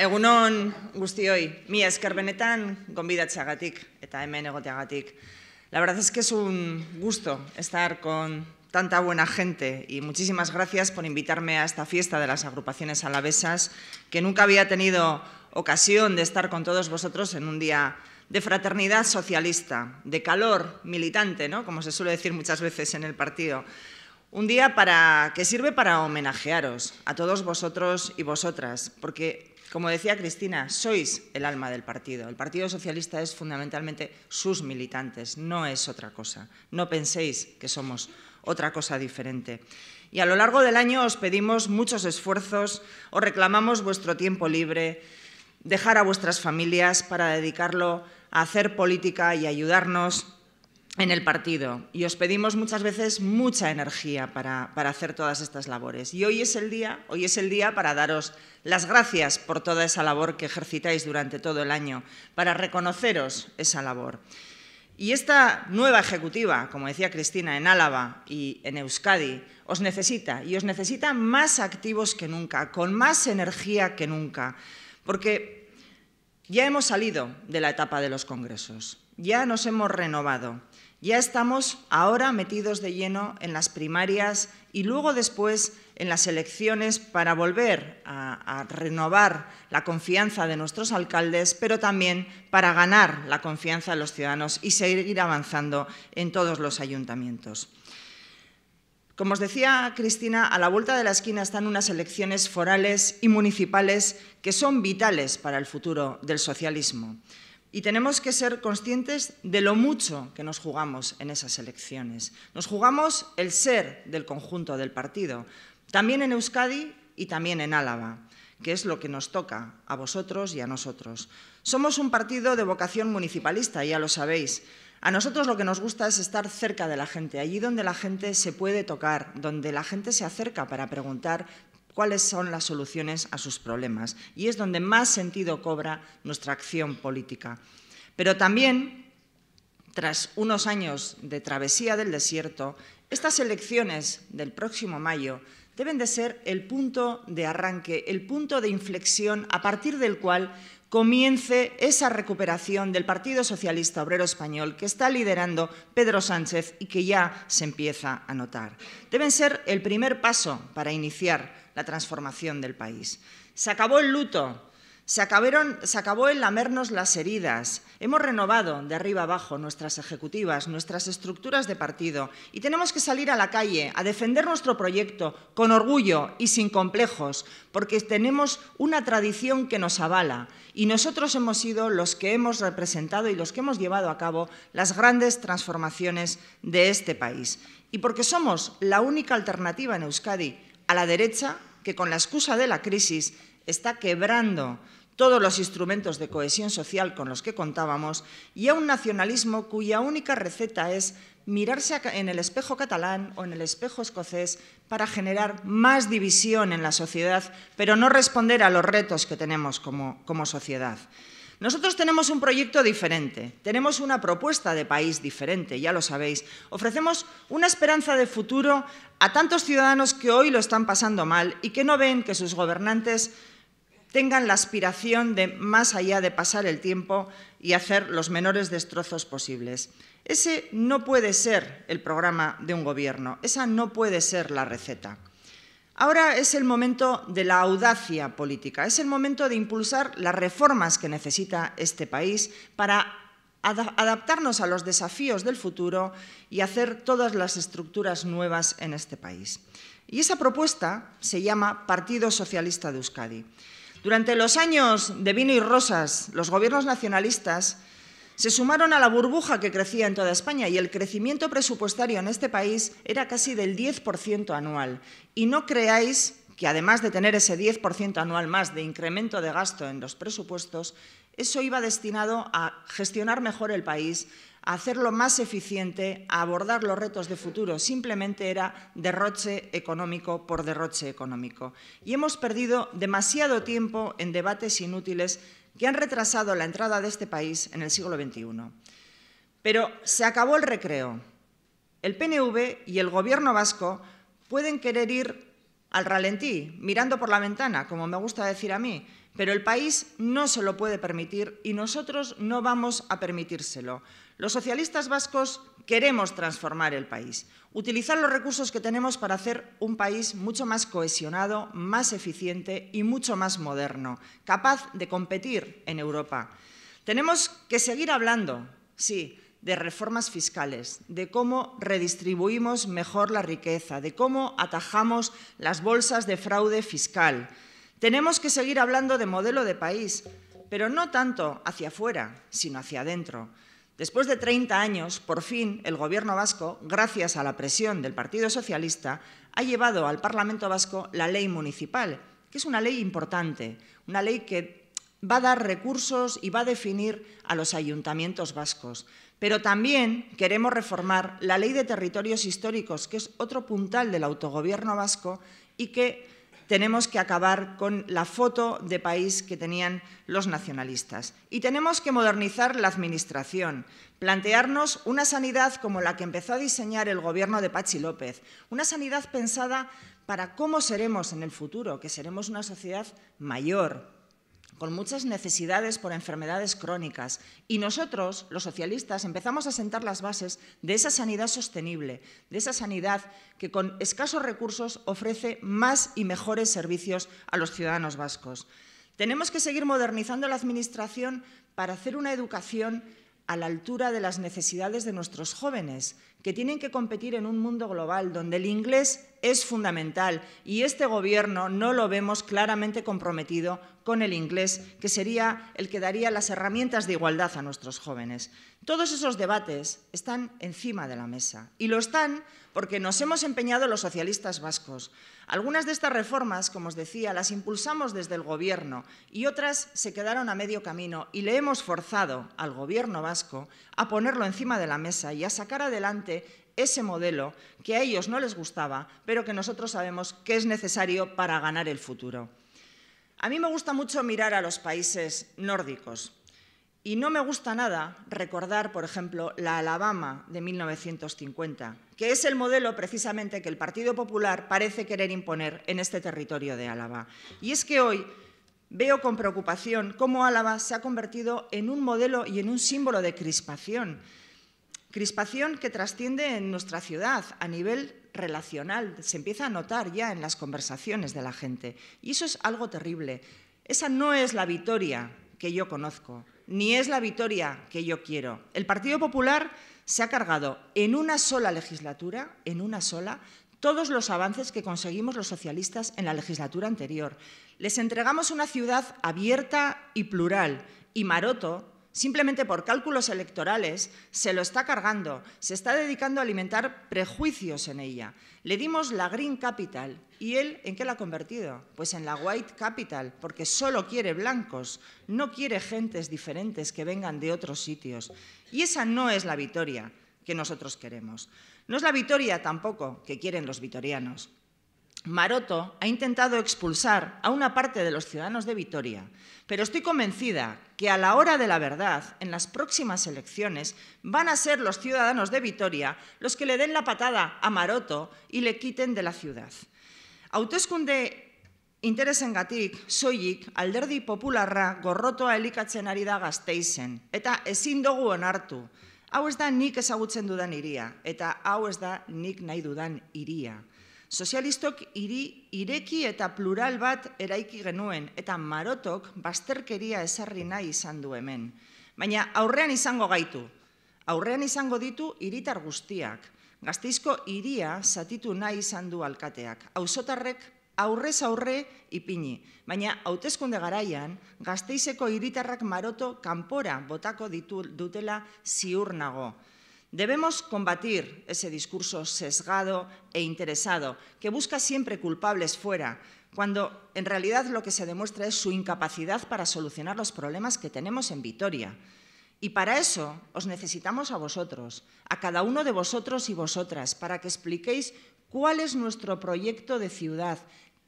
egunon guztioi, mi esker benetan gonbidatzeagatik eta hemen egoteagatik. La verdad es que es un gusto estar con tanta buena gente y muchísimas gracias por invitarme a esta fiesta de las agrupaciones alavesas, que nunca había tenido ocasión de estar con todos vosotros en un día de fraternidad socialista, de calor militante, ¿no? como se suele decir muchas veces en el partido. Un día para, que sirve para homenajearos a todos vosotros y vosotras, porque como decía Cristina, sois el alma del partido. El Partido Socialista es fundamentalmente sus militantes, no es otra cosa. No penséis que somos otra cosa diferente. Y a lo largo del año os pedimos muchos esfuerzos, os reclamamos vuestro tiempo libre, dejar a vuestras familias para dedicarlo a hacer política y ayudarnos en el partido y os pedimos muchas veces mucha energía para, hacer todas estas labores. Y hoy es el hoy es el día para daros las gracias por toda esa labor que ejercitáis durante todo el año, para reconoceros esa labor. Y esta nueva ejecutiva, como decía Cristina, en Álava y en Euskadi, os necesita y os necesita más activos que nunca, con más energía que nunca, porque ya hemos salido de la etapa de los congresos ya nos hemos renovado, ya estamos ahora metidos de lleno en las primarias y luego después en las elecciones para volver a, renovar la confianza de nuestros alcaldes, pero también para ganar la confianza de los ciudadanos y seguir avanzando en todos los ayuntamientos. Como os decía Cristina, a la vuelta de la esquina están unas elecciones forales y municipales que son vitales para el futuro del socialismo. Y tenemos que ser conscientes de lo mucho que nos jugamos en esas elecciones. Nos jugamos el ser del conjunto del partido, también en Euskadi y también en Álava, que es lo que nos toca a vosotros y a nosotros. Somos un partido de vocación municipalista, ya lo sabéis. A nosotros lo que nos gusta es estar cerca de la gente, allí donde la gente se puede tocar, donde la gente se acerca para preguntar cuáles son las soluciones a sus problemas. Y es donde más sentido cobra nuestra acción política. Pero también, tras unos años de travesía del desierto, estas elecciones del próximo mayo deben de ser el punto de arranque, el punto de inflexión a partir del cual comience esa recuperación del Partido Socialista Obrero Español que está liderando Pedro Sánchez y que ya se empieza a notar. Deben ser el primer paso para iniciar la transformación del país. Se acabó el luto, se, se acabó el lamernos las heridas, hemos renovado de arriba abajo nuestras ejecutivas, nuestras estructuras de partido y tenemos que salir a la calle a defender nuestro proyecto con orgullo y sin complejos, porque tenemos una tradición que nos avala y nosotros hemos sido los que hemos representado y los que hemos llevado a cabo las grandes transformaciones de este país. Y porque somos la única alternativa en Euskadi a la derecha que con la excusa de la crisis está quebrando todos los instrumentos de cohesión social con los que contábamos y a un nacionalismo cuya única receta es mirarse en el espejo catalán o en el espejo escocés para generar más división en la sociedad, pero no responder a los retos que tenemos como, como sociedad. Nosotros tenemos un proyecto diferente, tenemos una propuesta de país diferente, ya lo sabéis. Ofrecemos una esperanza de futuro a tantos ciudadanos que hoy lo están pasando mal y que no ven que sus gobernantes tengan la aspiración de, más allá de pasar el tiempo y hacer los menores destrozos posibles. Ese no puede ser el programa de un gobierno, esa no puede ser la receta. Ahora es el momento de la audacia política, es el momento de impulsar las reformas que necesita este país para adaptarnos a los desafíos del futuro y hacer todas las estructuras nuevas en este país. Y esa propuesta se llama Partido Socialista de Euskadi. Durante los años de vino y rosas, los gobiernos nacionalistas se sumaron a la burbuja que crecía en toda España y el crecimiento presupuestario en este país era casi del 10% anual. Y no creáis que además de tener ese 10% anual más de incremento de gasto en los presupuestos, eso iba destinado a gestionar mejor el país, a hacerlo más eficiente, a abordar los retos de futuro. Simplemente era derroche económico por derroche económico. Y hemos perdido demasiado tiempo en debates inútiles que han retrasado la entrada de este país en el siglo XXI. Pero se acabó el recreo. El PNV y el Gobierno vasco pueden querer ir al ralentí, mirando por la ventana, como me gusta decir a mí, pero el país no se lo puede permitir y nosotros no vamos a permitírselo. Los socialistas vascos queremos transformar el país, utilizar los recursos que tenemos para hacer un país mucho más cohesionado, más eficiente y mucho más moderno, capaz de competir en Europa. Tenemos que seguir hablando, sí, de reformas fiscales, de cómo redistribuimos mejor la riqueza, de cómo atajamos las bolsas de fraude fiscal. Tenemos que seguir hablando de modelo de país, pero no tanto hacia afuera, sino hacia adentro. Después de 30 años, por fin, el Gobierno vasco, gracias a la presión del Partido Socialista, ha llevado al Parlamento vasco la ley municipal, que es una ley importante, una ley que va a dar recursos y va a definir a los ayuntamientos vascos. Pero también queremos reformar la ley de territorios históricos, que es otro puntal del autogobierno vasco y que tenemos que acabar con la foto de país que tenían los nacionalistas. Y tenemos que modernizar la Administración, plantearnos una sanidad como la que empezó a diseñar el gobierno de Pachi López, una sanidad pensada para cómo seremos en el futuro, que seremos una sociedad mayor, con muchas necesidades por enfermedades crónicas. Y nosotros, los socialistas, empezamos a sentar las bases de esa sanidad sostenible, de esa sanidad que con escasos recursos ofrece más y mejores servicios a los ciudadanos vascos. Tenemos que seguir modernizando la Administración para hacer una educación a la altura de las necesidades de nuestros jóvenes, que tienen que competir en un mundo global donde el inglés es fundamental y este Gobierno no lo vemos claramente comprometido con el inglés, que sería el que daría las herramientas de igualdad a nuestros jóvenes. Todos esos debates están encima de la mesa y lo están porque nos hemos empeñado los socialistas vascos. Algunas de estas reformas, como os decía, las impulsamos desde el Gobierno y otras se quedaron a medio camino y le hemos forzado al Gobierno vasco a ponerlo encima de la mesa y a sacar adelante ese modelo que a ellos no les gustaba, pero que nosotros sabemos que es necesario para ganar el futuro. A mí me gusta mucho mirar a los países nórdicos y no me gusta nada recordar, por ejemplo, la Alabama de 1950, que es el modelo precisamente que el Partido Popular parece querer imponer en este territorio de Álava. Y es que hoy veo con preocupación cómo Álava se ha convertido en un modelo y en un símbolo de crispación Crispación que trasciende en nuestra ciudad a nivel relacional, se empieza a notar ya en las conversaciones de la gente. Y eso es algo terrible. Esa no es la victoria que yo conozco, ni es la victoria que yo quiero. El Partido Popular se ha cargado en una sola legislatura, en una sola, todos los avances que conseguimos los socialistas en la legislatura anterior. Les entregamos una ciudad abierta y plural y Maroto simplemente por cálculos electorales, se lo está cargando, se está dedicando a alimentar prejuicios en ella. Le dimos la Green Capital y él, ¿en qué la ha convertido? Pues en la White Capital, porque solo quiere blancos, no quiere gentes diferentes que vengan de otros sitios. Y esa no es la victoria que nosotros queremos. No es la victoria tampoco que quieren los vitorianos. Maroto ha intentado expulsar a una parte de los ciudadanos de Vitoria, pero estoy convencida que a la hora de la verdad, en las próximas elecciones, van a ser los ciudadanos de Vitoria los que le den la patada a Maroto y le quiten de la ciudad. Hauteskunde interesengatik, soilik alderdi popularra gorrotoa elikatzen ari da Gasteizen eta ezin dugu onartu. Hau ez da nik ezagutzen dudan iria, eta hau ez da nik nahi dudan iria». Sozialistok iri ireki eta plural bat eraiki genuen eta marotok bazterkeria esarri nahi izan du hemen. Baina aurrean izango gaitu, aurrean izango ditu hiritar guztiak. Gazteizko hiria zatitu nahi izan du alkateak. Auzotarrek aurrez aurre ipini, baina hautezkunde garaian gazteizeko hiritarrak maroto kanpora botako ditu, dutela ziur nago. Debemos combatir ese discurso sesgado e interesado que busca siempre culpables fuera, cuando en realidad lo que se demuestra es su incapacidad para solucionar los problemas que tenemos en Vitoria. Y para eso os necesitamos a vosotros, a cada uno de vosotros y vosotras, para que expliquéis cuál es nuestro proyecto de ciudad,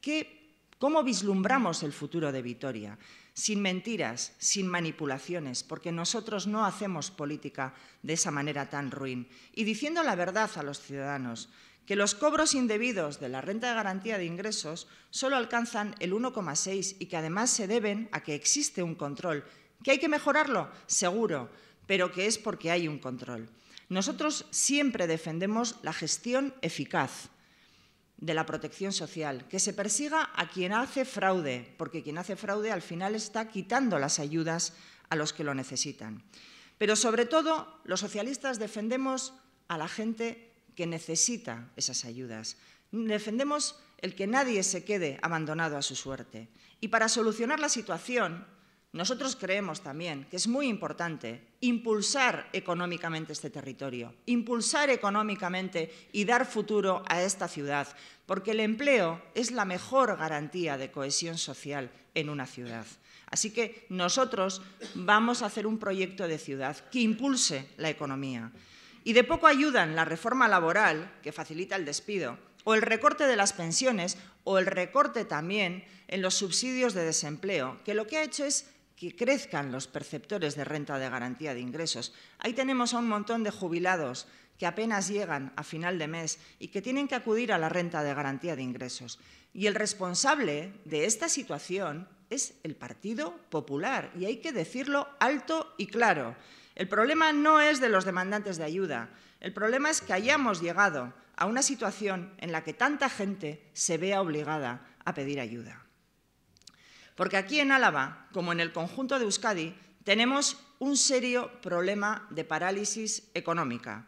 qué, cómo vislumbramos el futuro de Vitoria sin mentiras, sin manipulaciones, porque nosotros no hacemos política de esa manera tan ruin. Y diciendo la verdad a los ciudadanos, que los cobros indebidos de la renta de garantía de ingresos solo alcanzan el 1,6 y que además se deben a que existe un control. ¿Que hay que mejorarlo? Seguro, pero que es porque hay un control. Nosotros siempre defendemos la gestión eficaz, de la protección social, que se persiga a quien hace fraude, porque quien hace fraude al final está quitando las ayudas a los que lo necesitan. Pero sobre todo, los socialistas defendemos a la gente que necesita esas ayudas. Defendemos el que nadie se quede abandonado a su suerte. Y para solucionar la situación, nosotros creemos también que es muy importante impulsar económicamente este territorio, impulsar económicamente y dar futuro a esta ciudad, porque el empleo es la mejor garantía de cohesión social en una ciudad. Así que nosotros vamos a hacer un proyecto de ciudad que impulse la economía. Y de poco ayudan la reforma laboral, que facilita el despido, o el recorte de las pensiones, o el recorte también en los subsidios de desempleo, que lo que ha hecho es que crezcan los perceptores de renta de garantía de ingresos. Ahí tenemos a un montón de jubilados que apenas llegan a final de mes y que tienen que acudir a la renta de garantía de ingresos. Y el responsable de esta situación es el Partido Popular, y hay que decirlo alto y claro. El problema no es de los demandantes de ayuda, el problema es que hayamos llegado a una situación en la que tanta gente se vea obligada a pedir ayuda. Porque aquí en Álava, como en el conjunto de Euskadi, tenemos un serio problema de parálisis económica.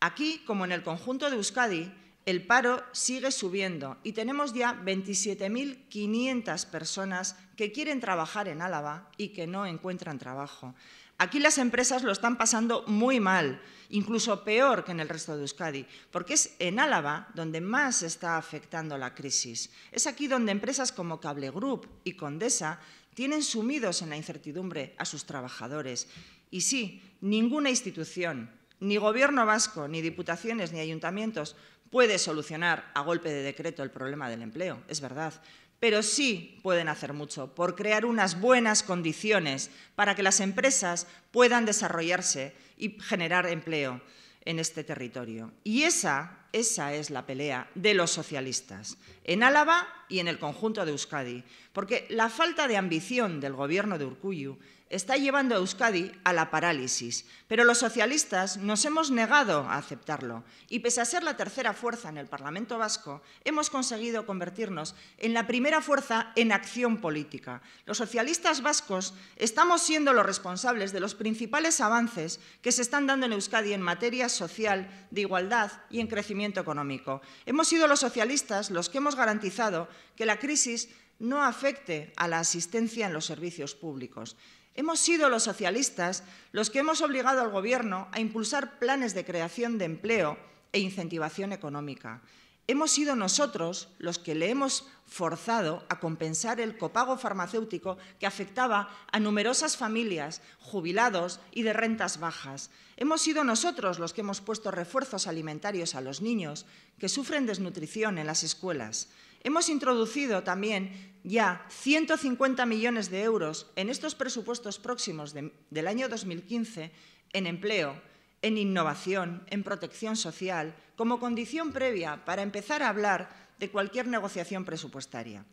Aquí, como en el conjunto de Euskadi, el paro sigue subiendo y tenemos ya 27.500 personas que quieren trabajar en Álava y que no encuentran trabajo. Aquí las empresas lo están pasando muy mal, incluso peor que en el resto de Euskadi, porque es en Álava donde más está afectando la crisis. Es aquí donde empresas como Cable Group y Condesa tienen sumidos en la incertidumbre a sus trabajadores. Y sí, ninguna institución, ni gobierno vasco, ni diputaciones, ni ayuntamientos puede solucionar a golpe de decreto el problema del empleo, es verdad, pero sí pueden hacer mucho por crear unas buenas condiciones para que las empresas puedan desarrollarse y generar empleo en este territorio. Y esa, esa es la pelea de los socialistas, en Álava y en el conjunto de Euskadi, porque la falta de ambición del gobierno de Urcuyu está llevando a Euskadi a la parálisis, pero los socialistas nos hemos negado a aceptarlo y pese a ser la tercera fuerza en el Parlamento vasco, hemos conseguido convertirnos en la primera fuerza en acción política. Los socialistas vascos estamos siendo los responsables de los principales avances que se están dando en Euskadi en materia social, de igualdad y en crecimiento económico. Hemos sido los socialistas los que hemos garantizado que la crisis no afecte a la asistencia en los servicios públicos. Hemos sido los socialistas los que hemos obligado al Gobierno a impulsar planes de creación de empleo e incentivación económica. Hemos sido nosotros los que le hemos forzado a compensar el copago farmacéutico que afectaba a numerosas familias, jubilados y de rentas bajas. Hemos sido nosotros los que hemos puesto refuerzos alimentarios a los niños que sufren desnutrición en las escuelas. Hemos introducido también ya 150 millones de euros en estos presupuestos próximos del año 2015 en empleo, en innovación, en protección social, como condición previa para empezar a hablar de cualquier negociación presupuestaria.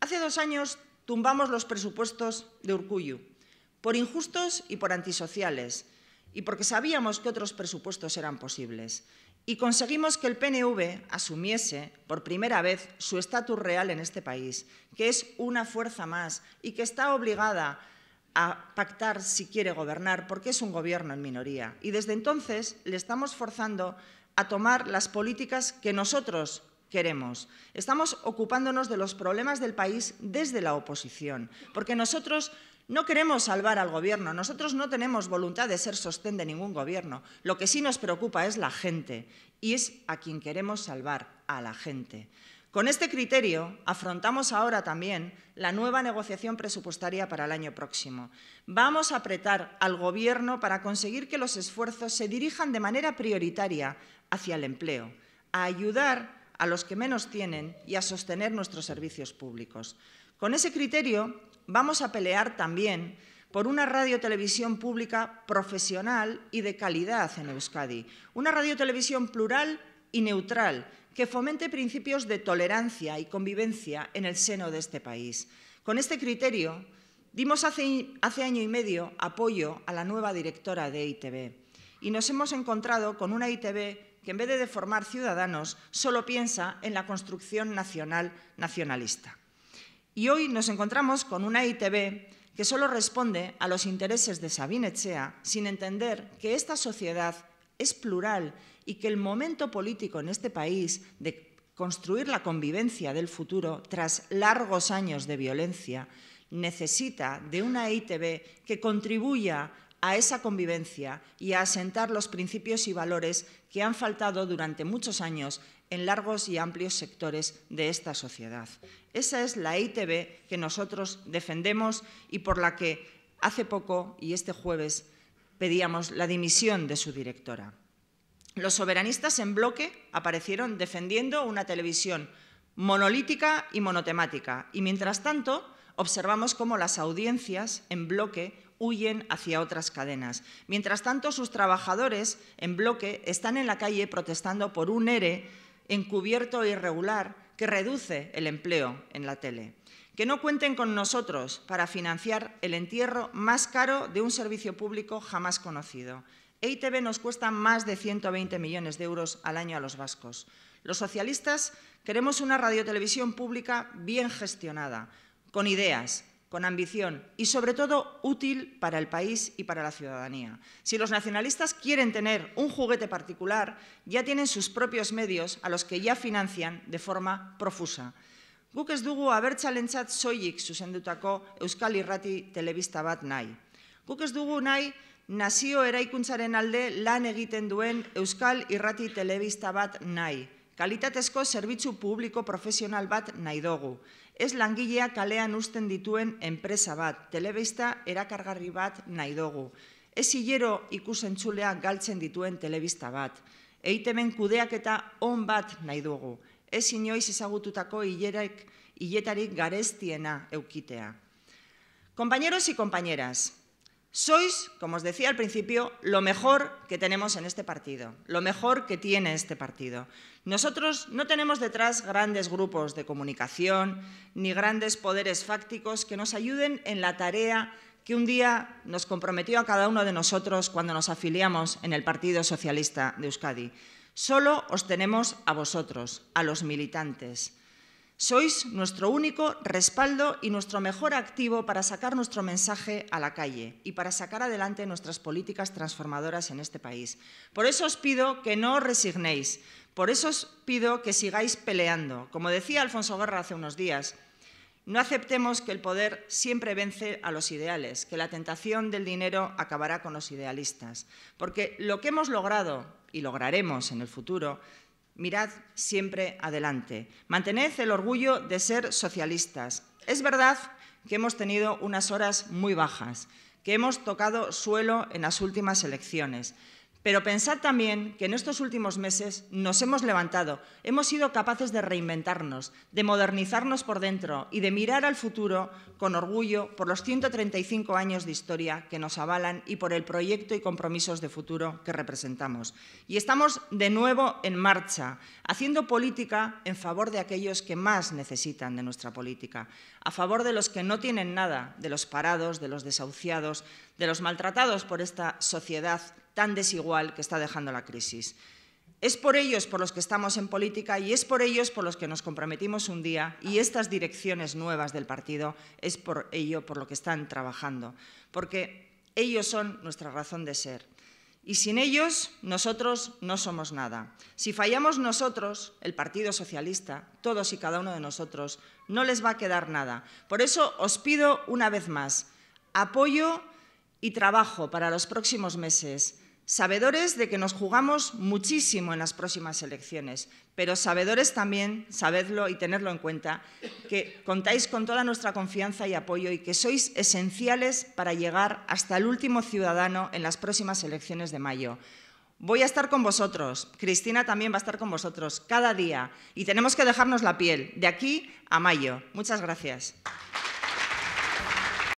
Hace dos años tumbamos los presupuestos de Urcuyu por injustos y por antisociales, y porque sabíamos que otros presupuestos eran posibles y conseguimos que el PNV asumiese por primera vez su estatus real en este país, que es una fuerza más y que está obligada a pactar si quiere gobernar, porque es un gobierno en minoría. Y desde entonces le estamos forzando a tomar las políticas que nosotros queremos. Estamos ocupándonos de los problemas del país desde la oposición, porque nosotros no queremos salvar al gobierno, nosotros no tenemos voluntad de ser sostén de ningún gobierno. Lo que sí nos preocupa es la gente y es a quien queremos salvar, a la gente. Con este criterio afrontamos ahora también la nueva negociación presupuestaria para el año próximo. Vamos a apretar al Gobierno para conseguir que los esfuerzos se dirijan de manera prioritaria hacia el empleo, a ayudar a los que menos tienen y a sostener nuestros servicios públicos. Con ese criterio vamos a pelear también por una radiotelevisión pública profesional y de calidad en Euskadi, una radiotelevisión plural y neutral que fomente principios de tolerancia y convivencia en el seno de este país. Con este criterio, dimos hace, año y medio apoyo a la nueva directora de ITB. y nos hemos encontrado con una ITB que en vez de formar ciudadanos solo piensa en la construcción nacional nacionalista. Y hoy nos encontramos con una ITV que solo responde a los intereses de Sabine Echea sin entender que esta sociedad es plural y que el momento político en este país de construir la convivencia del futuro tras largos años de violencia necesita de una ITV que contribuya a esa convivencia y a asentar los principios y valores que han faltado durante muchos años en largos y amplios sectores de esta sociedad. Esa es la e ITV que nosotros defendemos y por la que hace poco y este jueves pedíamos la dimisión de su directora. Los soberanistas en bloque aparecieron defendiendo una televisión monolítica y monotemática y mientras tanto observamos cómo las audiencias en bloque huyen hacia otras cadenas. Mientras tanto, sus trabajadores en bloque están en la calle protestando por un ERE encubierto e irregular que reduce el empleo en la tele. Que no cuenten con nosotros para financiar el entierro más caro de un servicio público jamás conocido. EITB nos cuesta más de 120 millones de euros al año a los vascos. Los socialistas queremos una radiotelevisión pública bien gestionada, con ideas, con ambición y, sobre todo, útil para el país y para la ciudadanía. Si los nacionalistas quieren tener un juguete particular, ya tienen sus propios medios a los que ya financian de forma profusa. Guk ez dugu abertzalentzat soilik zuzendutako Euskal Irrati telebista bat nahi. Guk ez dugu nahi nazio eraikuntzaren alde lan egiten duen Euskal Irrati telebista bat nahi. Kalitatezko zerbitzu publiko profesional bat nahi dugu. Ez langileak kalean uzten dituen enpresa bat, telebista erakargarri bat nahi dugu. Ez hilero ikusentzulea galtzen dituen telebista bat. Eitemen kudeak eta on bat nahi dugu. Ez inoiz ezagututako hiletarik garestiena eukitea. Kompañeros y Sois, como os decía al principio, lo mejor que tenemos en este partido, lo mejor que tiene este partido. Nosotros no tenemos detrás grandes grupos de comunicación ni grandes poderes fácticos que nos ayuden en la tarea que un día nos comprometió a cada uno de nosotros cuando nos afiliamos en el Partido Socialista de Euskadi. Solo os tenemos a vosotros, a los militantes, sois nuestro único respaldo y nuestro mejor activo para sacar nuestro mensaje a la calle y para sacar adelante nuestras políticas transformadoras en este país. Por eso os pido que no os resignéis, por eso os pido que sigáis peleando. Como decía Alfonso Guerra hace unos días, no aceptemos que el poder siempre vence a los ideales, que la tentación del dinero acabará con los idealistas, porque lo que hemos logrado y lograremos en el futuro Mirad siempre adelante. Mantened el orgullo de ser socialistas. Es verdad que hemos tenido unas horas muy bajas, que hemos tocado suelo en las últimas elecciones, pero pensad también que en estos últimos meses nos hemos levantado, hemos sido capaces de reinventarnos, de modernizarnos por dentro y de mirar al futuro con orgullo por los 135 años de historia que nos avalan y por el proyecto y compromisos de futuro que representamos. Y estamos de nuevo en marcha, haciendo política en favor de aquellos que más necesitan de nuestra política, a favor de los que no tienen nada, de los parados, de los desahuciados, de los maltratados por esta sociedad tan desigual que está dejando la crisis. Es por ellos por los que estamos en política y es por ellos por los que nos comprometimos un día y estas direcciones nuevas del partido es por ello por lo que están trabajando, porque ellos son nuestra razón de ser. Y sin ellos, nosotros no somos nada. Si fallamos nosotros, el Partido Socialista, todos y cada uno de nosotros, no les va a quedar nada. Por eso os pido una vez más apoyo y trabajo para los próximos meses sabedores de que nos jugamos muchísimo en las próximas elecciones, pero sabedores también, sabedlo y tenerlo en cuenta, que contáis con toda nuestra confianza y apoyo y que sois esenciales para llegar hasta el último ciudadano en las próximas elecciones de mayo. Voy a estar con vosotros, Cristina también va a estar con vosotros cada día y tenemos que dejarnos la piel de aquí a mayo. Muchas gracias.